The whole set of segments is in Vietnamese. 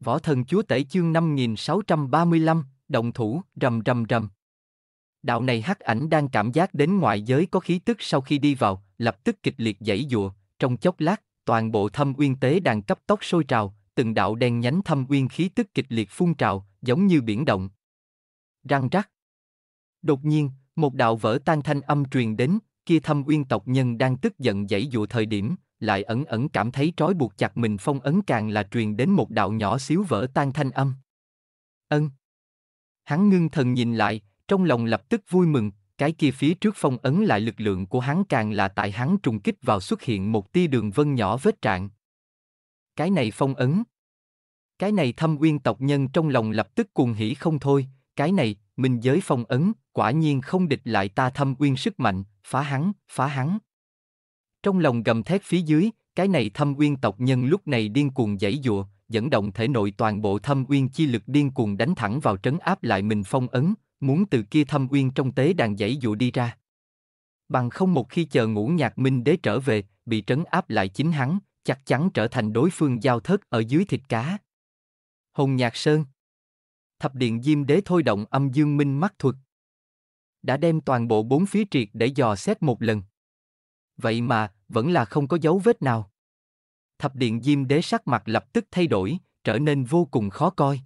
Võ thần chúa tể chương 5635, động thủ, rầm rầm rầm. Đạo này hắc ảnh đang cảm giác đến ngoại giới có khí tức sau khi đi vào, lập tức kịch liệt dãy dụa, trong chốc lát, toàn bộ thâm uyên tế đang cấp tốc sôi trào, từng đạo đen nhánh thâm uyên khí tức kịch liệt phun trào, giống như biển động. Răng rắc. Đột nhiên, một đạo vỡ tan thanh âm truyền đến, kia thâm uyên tộc nhân đang tức giận dãy dụa thời điểm, lại ẩn ẩn cảm thấy trói buộc chặt mình phong ấn càng là truyền đến một đạo nhỏ xíu vỡ tan thanh âm. Ân. Hắn ngưng thần nhìn lại, trong lòng lập tức vui mừng, cái kia phía trước phong ấn lại lực lượng của hắn càng là tại hắn trùng kích vào xuất hiện một tia đường vân nhỏ vết trạng. Cái này phong ấn. Cái này thâm uyên tộc nhân trong lòng lập tức cuồng hỉ không thôi, cái này, mình giới phong ấn, quả nhiên không địch lại ta thâm uyên sức mạnh, phá hắn, phá hắn. Trong lòng gầm thét phía dưới, cái này thâm uyên tộc nhân lúc này điên cuồng giãy dụa, dẫn động thể nội toàn bộ thâm uyên chi lực điên cuồng đánh thẳng vào trấn áp lại mình phong ấn, muốn từ kia thâm uyên trong tế đàn giãy dụa đi ra. Bằng không một khi chờ ngũ nhạc minh đế trở về, bị trấn áp lại chính hắn, chắc chắn trở thành đối phương giao thất ở dưới thịt cá. Hồng Nhạc Sơn Thập điện Diêm Đế thôi động âm dương minh mắt thuật. Đã đem toàn bộ bốn phía triệt để dò xét một lần vậy mà vẫn là không có dấu vết nào. Thập điện Diêm Đế sắc mặt lập tức thay đổi, trở nên vô cùng khó coi.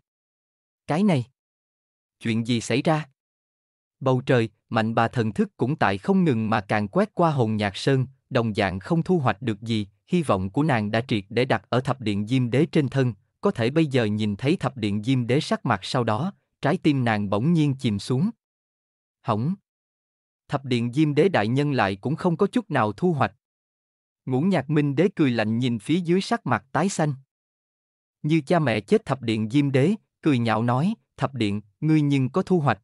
Cái này, chuyện gì xảy ra? Bầu trời, mạnh bà thần thức cũng tại không ngừng mà càng quét qua hồn nhạc sơn, đồng dạng không thu hoạch được gì, hy vọng của nàng đã triệt để đặt ở thập điện Diêm Đế trên thân, có thể bây giờ nhìn thấy thập điện Diêm Đế sắc mặt sau đó, trái tim nàng bỗng nhiên chìm xuống. Hỏng, thập điện diêm đế đại nhân lại cũng không có chút nào thu hoạch. Ngũ nhạc minh đế cười lạnh nhìn phía dưới sắc mặt tái xanh. Như cha mẹ chết thập điện diêm đế, cười nhạo nói, thập điện, ngươi nhưng có thu hoạch.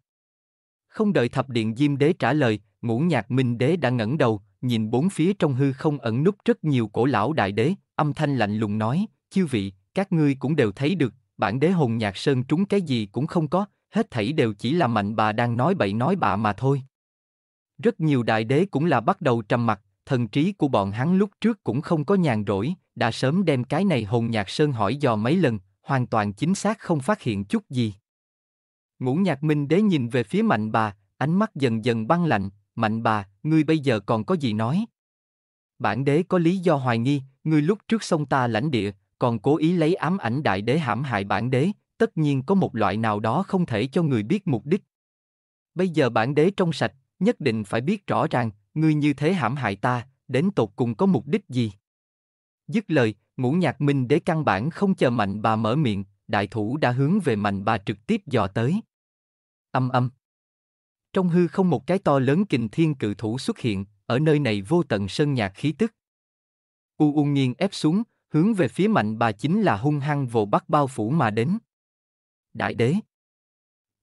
Không đợi thập điện diêm đế trả lời, ngũ nhạc minh đế đã ngẩng đầu, nhìn bốn phía trong hư không ẩn núp rất nhiều cổ lão đại đế, âm thanh lạnh lùng nói, chư vị, các ngươi cũng đều thấy được, bản đế hồn nhạc sơn trúng cái gì cũng không có, hết thảy đều chỉ là mạnh bà đang nói bậy nói bạ mà thôi. Rất nhiều đại đế cũng là bắt đầu trầm mặt, thần trí của bọn hắn lúc trước cũng không có nhàn rỗi, đã sớm đem cái này hồn nhạc sơn hỏi dò mấy lần, hoàn toàn chính xác không phát hiện chút gì. Ngũ nhạc minh đế nhìn về phía mạnh bà, ánh mắt dần dần băng lạnh, mạnh bà, ngươi bây giờ còn có gì nói? Bản đế có lý do hoài nghi, ngươi lúc trước sông ta lãnh địa, còn cố ý lấy ám ảnh đại đế hãm hại bản đế, tất nhiên có một loại nào đó không thể cho người biết mục đích. Bây giờ bản đế trong sạch, nhất định phải biết rõ ràng, ngươi như thế hãm hại ta, đến tột cùng có mục đích gì. Dứt lời, ngũ nhạc minh đế căn bản không chờ mạnh bà mở miệng, đại thủ đã hướng về mạnh bà trực tiếp dò tới. Âm âm. Trong hư không một cái to lớn kình thiên cự thủ xuất hiện, ở nơi này vô tận sơn nhạc khí tức. U U nghiêng ép xuống, hướng về phía mạnh bà chính là hung hăng vồ bắt bao phủ mà đến. Đại đế.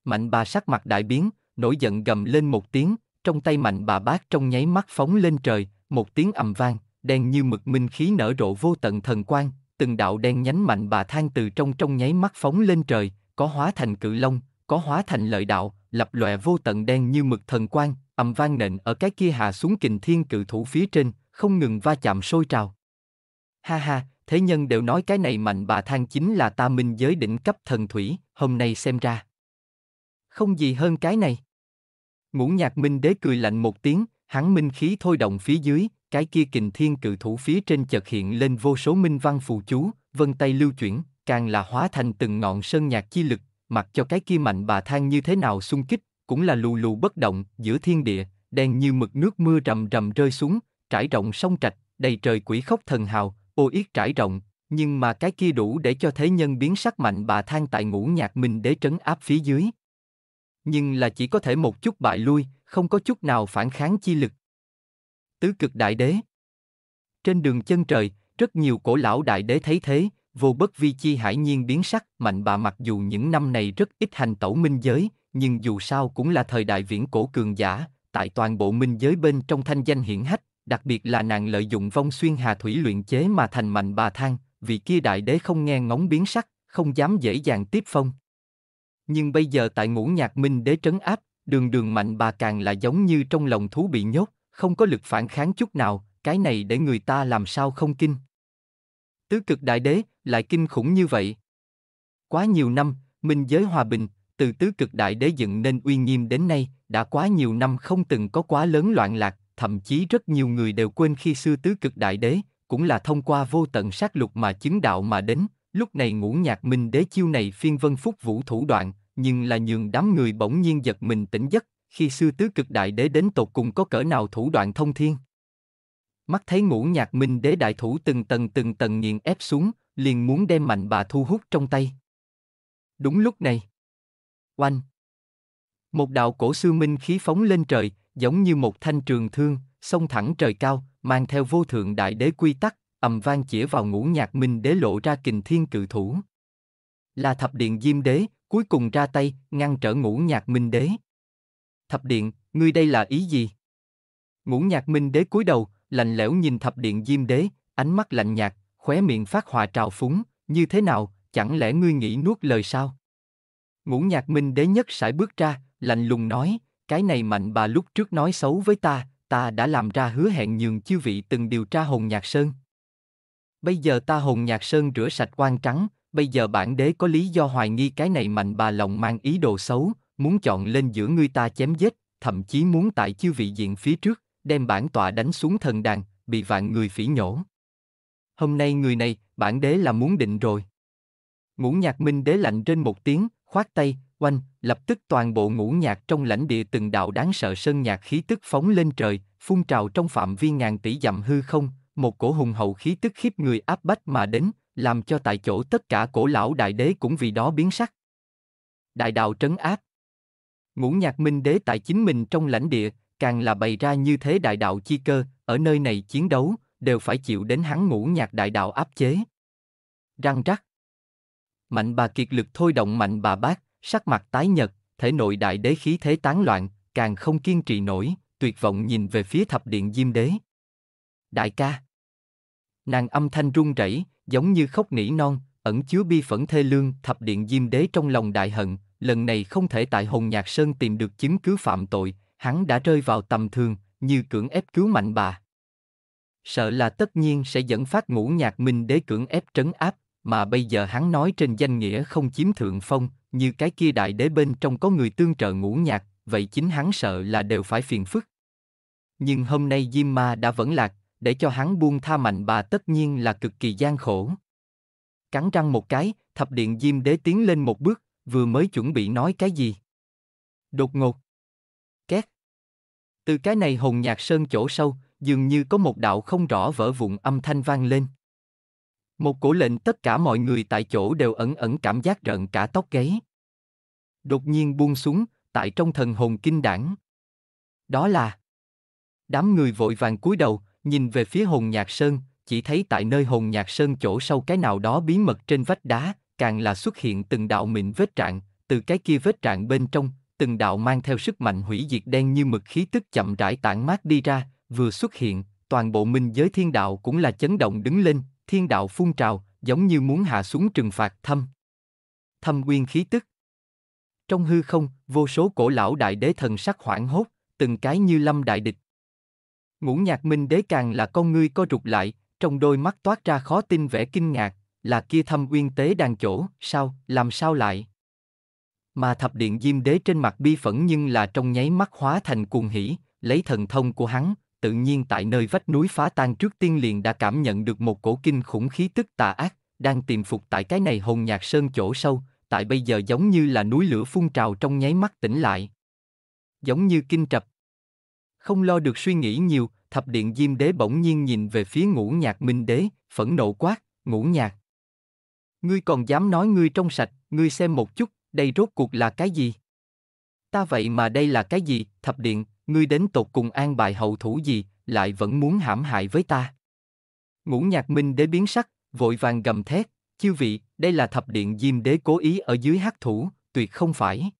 Mạnh bà sắc mặt đại biến, nổi giận gầm lên một tiếng, trong tay mạnh bà bác trong nháy mắt phóng lên trời, một tiếng ầm vang, đen như mực minh khí nở rộ vô tận thần quang, từng đạo đen nhánh mạnh bà than từ trong trong nháy mắt phóng lên trời, có hóa thành cự long, có hóa thành lợi đạo, lập lòe vô tận đen như mực thần quang, ầm vang nện ở cái kia hạ xuống kình thiên cự thủ phía trên, không ngừng va chạm sôi trào. Ha ha, thế nhân đều nói cái này mạnh bà than chính là ta minh giới đỉnh cấp thần thủy, hôm nay xem ra. Không gì hơn cái này. Ngũ nhạc minh đế cười lạnh một tiếng, hắn minh khí thôi động phía dưới, cái kia kình thiên cự thủ phía trên chợt hiện lên vô số minh văn phù chú, vân tay lưu chuyển, càng là hóa thành từng ngọn sơn nhạc chi lực, mặc cho cái kia mạnh bà than như thế nào xung kích, cũng là lù lù bất động, giữa thiên địa, đen như mực nước mưa rầm rầm rơi xuống, trải rộng sông trạch, đầy trời quỷ khóc thần hào, ô yết trải rộng, nhưng mà cái kia đủ để cho thế nhân biến sắc mạnh bà than tại ngũ nhạc Minh đế trấn áp phía dưới nhưng là chỉ có thể một chút bại lui, không có chút nào phản kháng chi lực. Tứ cực đại đế Trên đường chân trời, rất nhiều cổ lão đại đế thấy thế, vô bất vi chi hải nhiên biến sắc, mạnh bà mặc dù những năm này rất ít hành tẩu minh giới, nhưng dù sao cũng là thời đại viễn cổ cường giả, tại toàn bộ minh giới bên trong thanh danh hiển hách, đặc biệt là nàng lợi dụng vong xuyên hà thủy luyện chế mà thành mạnh bà thang, vì kia đại đế không nghe ngóng biến sắc, không dám dễ dàng tiếp phong nhưng bây giờ tại ngũ nhạc minh đế trấn áp, đường đường mạnh bà càng là giống như trong lòng thú bị nhốt, không có lực phản kháng chút nào, cái này để người ta làm sao không kinh. Tứ cực đại đế, lại kinh khủng như vậy. Quá nhiều năm, minh giới hòa bình, từ tứ cực đại đế dựng nên uy nghiêm đến nay, đã quá nhiều năm không từng có quá lớn loạn lạc, thậm chí rất nhiều người đều quên khi xưa tứ cực đại đế, cũng là thông qua vô tận sát lục mà chứng đạo mà đến, Lúc này ngũ nhạc minh đế chiêu này phiên vân phúc vũ thủ đoạn, nhưng là nhường đám người bỗng nhiên giật mình tỉnh giấc, khi sư tứ cực đại đế đến tột cùng có cỡ nào thủ đoạn thông thiên. Mắt thấy ngũ nhạc minh đế đại thủ từng tầng từng tầng nghiền ép xuống, liền muốn đem mạnh bà thu hút trong tay. Đúng lúc này. Oanh. Một đạo cổ sư minh khí phóng lên trời, giống như một thanh trường thương, xông thẳng trời cao, mang theo vô thượng đại đế quy tắc, ầm vang chĩa vào ngũ nhạc minh đế lộ ra kình thiên cự thủ. Là thập điện diêm đế, cuối cùng ra tay, ngăn trở ngũ nhạc minh đế. Thập điện, ngươi đây là ý gì? Ngũ nhạc minh đế cúi đầu, lạnh lẽo nhìn thập điện diêm đế, ánh mắt lạnh nhạt, khóe miệng phát họa trào phúng, như thế nào, chẳng lẽ ngươi nghĩ nuốt lời sao? Ngũ nhạc minh đế nhất sải bước ra, lạnh lùng nói, cái này mạnh bà lúc trước nói xấu với ta, ta đã làm ra hứa hẹn nhường chư vị từng điều tra hồn nhạc sơn. Bây giờ ta hồn nhạc sơn rửa sạch quan trắng, bây giờ bản đế có lý do hoài nghi cái này mạnh bà lòng mang ý đồ xấu, muốn chọn lên giữa ngươi ta chém giết, thậm chí muốn tại chiêu vị diện phía trước, đem bản tọa đánh xuống thần đàn, bị vạn người phỉ nhổ. Hôm nay người này, bản đế là muốn định rồi. Ngũ nhạc minh đế lạnh trên một tiếng, khoát tay, oanh, lập tức toàn bộ ngũ nhạc trong lãnh địa từng đạo đáng sợ sơn nhạc khí tức phóng lên trời, phun trào trong phạm vi ngàn tỷ dặm hư không, một cổ hùng hậu khí tức khiếp người áp bách mà đến, làm cho tại chỗ tất cả cổ lão đại đế cũng vì đó biến sắc. Đại đạo trấn áp. Ngũ nhạc minh đế tại chính mình trong lãnh địa, càng là bày ra như thế đại đạo chi cơ, ở nơi này chiến đấu, đều phải chịu đến hắn ngũ nhạc đại đạo áp chế. Răng rắc. Mạnh bà kiệt lực thôi động mạnh bà bác, sắc mặt tái nhật, thể nội đại đế khí thế tán loạn, càng không kiên trì nổi, tuyệt vọng nhìn về phía thập điện diêm đế. Đại ca nàng âm thanh run rẩy, giống như khóc nỉ non, ẩn chứa bi phẫn thê lương, thập điện diêm đế trong lòng đại hận, lần này không thể tại Hồng Nhạc Sơn tìm được chứng cứ phạm tội, hắn đã rơi vào tầm thường, như cưỡng ép cứu mạnh bà. Sợ là tất nhiên sẽ dẫn phát ngũ nhạc minh đế cưỡng ép trấn áp, mà bây giờ hắn nói trên danh nghĩa không chiếm thượng phong, như cái kia đại đế bên trong có người tương trợ ngũ nhạc, vậy chính hắn sợ là đều phải phiền phức. Nhưng hôm nay Diêm Ma đã vẫn lạc, để cho hắn buông tha mạnh bà tất nhiên là cực kỳ gian khổ. Cắn răng một cái, thập điện diêm đế tiến lên một bước, vừa mới chuẩn bị nói cái gì. Đột ngột. Két. Từ cái này hồn nhạc sơn chỗ sâu, dường như có một đạo không rõ vỡ vụn âm thanh vang lên. Một cổ lệnh tất cả mọi người tại chỗ đều ẩn ẩn cảm giác rợn cả tóc gáy. Đột nhiên buông xuống, tại trong thần hồn kinh đảng. Đó là... Đám người vội vàng cúi đầu, Nhìn về phía hồn nhạc sơn, chỉ thấy tại nơi hồn nhạc sơn chỗ sâu cái nào đó bí mật trên vách đá, càng là xuất hiện từng đạo mịn vết trạng, từ cái kia vết trạng bên trong, từng đạo mang theo sức mạnh hủy diệt đen như mực khí tức chậm rãi tản mát đi ra, vừa xuất hiện, toàn bộ minh giới thiên đạo cũng là chấn động đứng lên, thiên đạo phun trào, giống như muốn hạ xuống trừng phạt thâm. Thâm quyên khí tức. Trong hư không, vô số cổ lão đại đế thần sắc hoảng hốt, từng cái như lâm đại địch, Ngũ nhạc minh đế càng là con ngươi co rụt lại, trong đôi mắt toát ra khó tin vẻ kinh ngạc, là kia thâm uyên tế đàn chỗ, sao, làm sao lại? Mà thập điện diêm đế trên mặt bi phẫn nhưng là trong nháy mắt hóa thành cuồng hỉ, lấy thần thông của hắn, tự nhiên tại nơi vách núi phá tan trước tiên liền đã cảm nhận được một cổ kinh khủng khí tức tà ác, đang tìm phục tại cái này hồn nhạc sơn chỗ sâu, tại bây giờ giống như là núi lửa phun trào trong nháy mắt tỉnh lại. Giống như kinh trập. Không lo được suy nghĩ nhiều, Thập điện Diêm Đế bỗng nhiên nhìn về phía ngũ nhạc Minh Đế, phẫn nộ quát, ngũ nhạc. Ngươi còn dám nói ngươi trong sạch, ngươi xem một chút, đây rốt cuộc là cái gì? Ta vậy mà đây là cái gì, thập điện, ngươi đến tột cùng an bài hậu thủ gì, lại vẫn muốn hãm hại với ta. Ngũ nhạc Minh Đế biến sắc, vội vàng gầm thét, chiêu vị, đây là thập điện Diêm Đế cố ý ở dưới hát thủ, tuyệt không phải.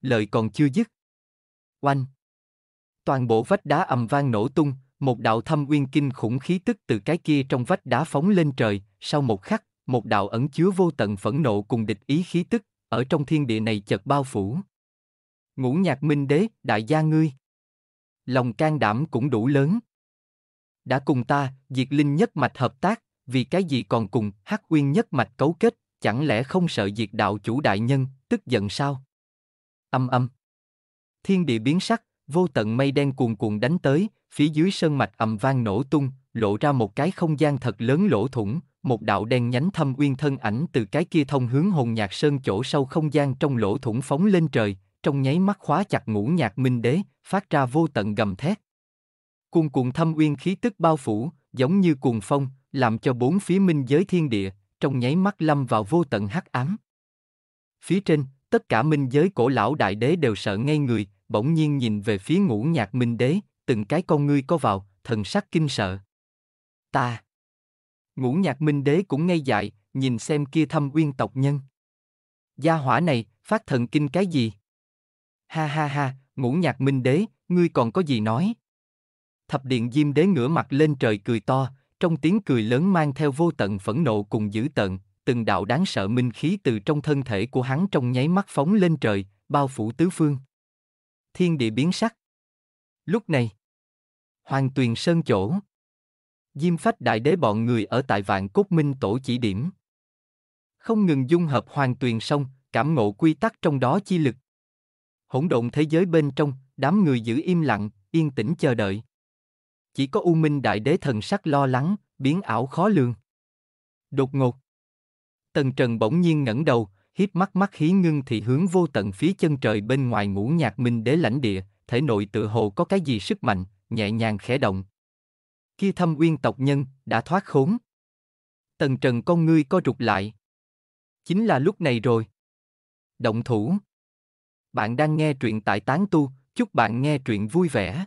Lời còn chưa dứt. Oanh! toàn bộ vách đá ầm vang nổ tung, một đạo thâm uyên kinh khủng khí tức từ cái kia trong vách đá phóng lên trời, sau một khắc, một đạo ẩn chứa vô tận phẫn nộ cùng địch ý khí tức, ở trong thiên địa này chợt bao phủ. Ngũ nhạc minh đế, đại gia ngươi. Lòng can đảm cũng đủ lớn. Đã cùng ta, diệt linh nhất mạch hợp tác, vì cái gì còn cùng hắc uyên nhất mạch cấu kết, chẳng lẽ không sợ diệt đạo chủ đại nhân, tức giận sao? Âm âm. Thiên địa biến sắc, Vô tận mây đen cuồn cuộn đánh tới, phía dưới sơn mạch ầm vang nổ tung, lộ ra một cái không gian thật lớn lỗ thủng, một đạo đen nhánh thâm uyên thân ảnh từ cái kia thông hướng hồn nhạc sơn chỗ sâu không gian trong lỗ thủng phóng lên trời, trong nháy mắt khóa chặt ngũ nhạc minh đế, phát ra vô tận gầm thét. Cuồn cuộn thâm uyên khí tức bao phủ, giống như cuồng phong, làm cho bốn phía minh giới thiên địa, trong nháy mắt lâm vào vô tận hắc ám. Phía trên, tất cả minh giới cổ lão đại đế đều sợ ngây người, bỗng nhiên nhìn về phía ngũ nhạc minh đế, từng cái con ngươi có vào, thần sắc kinh sợ. Ta! Ngũ nhạc minh đế cũng ngây dại, nhìn xem kia thâm uyên tộc nhân. Gia hỏa này, phát thần kinh cái gì? Ha ha ha, ngũ nhạc minh đế, ngươi còn có gì nói? Thập điện diêm đế ngửa mặt lên trời cười to, trong tiếng cười lớn mang theo vô tận phẫn nộ cùng dữ tận, từng đạo đáng sợ minh khí từ trong thân thể của hắn trong nháy mắt phóng lên trời, bao phủ tứ phương thiên địa biến sắc. Lúc này, Hoàng Tuyền Sơn chỗ, Diêm Phách Đại Đế bọn người ở tại Vạn Cốt Minh tổ chỉ điểm, không ngừng dung hợp Hoàng Tuyền Sông, cảm ngộ quy tắc trong đó chi lực. Hỗn độn thế giới bên trong, đám người giữ im lặng, yên tĩnh chờ đợi. Chỉ có U Minh Đại Đế thần sắc lo lắng, biến ảo khó lường. Đột ngột, Tần Trần bỗng nhiên ngẩng đầu, hiếp mắt mắt hí ngưng thì hướng vô tận phía chân trời bên ngoài ngũ nhạc minh đế lãnh địa, thể nội tự hồ có cái gì sức mạnh, nhẹ nhàng khẽ động. Kia thâm uyên tộc nhân, đã thoát khốn. Tần trần con ngươi co rụt lại. Chính là lúc này rồi. Động thủ. Bạn đang nghe truyện tại Tán Tu, chúc bạn nghe truyện vui vẻ.